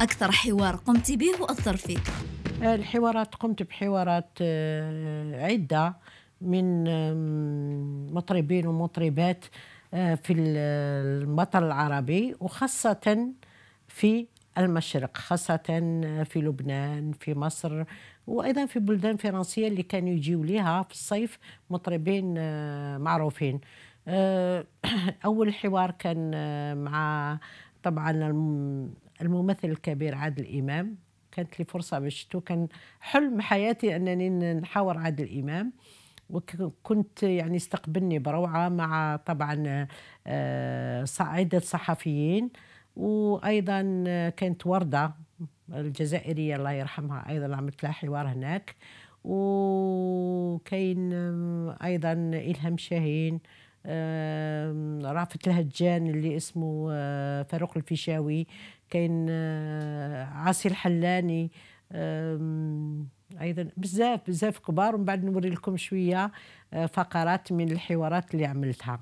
أكثر حوار قمت به وأثر فيك الحوارات قمت بحوارات آه، عدة من مطربين ومطربات آه، في الوطن العربي وخاصة في المشرق خاصة آه، في لبنان في مصر وأيضا في بلدان فرنسية اللي كانوا يجيوا ليها في الصيف مطربين معروفين أول حوار كان مع طبعا الممثل الكبير عادل إمام كانت لي فرصة باش كان حلم حياتي أنني نحاور عادل إمام وكنت يعني استقبلني بروعة مع طبعا آه، عدة صحفيين وأيضا كانت وردة الجزائرية الله يرحمها أيضا عملت لها حوار هناك وكاين أيضا إلهام شاهين آه، رأفت الهجان اللي اسمه آه، فاروق الفيشاوي كاين آه، عاصي الحلاني ايضا بزاف بزاف كبار ومن بعد نوري لكم شويه آه، فقرات من الحوارات اللي عملتها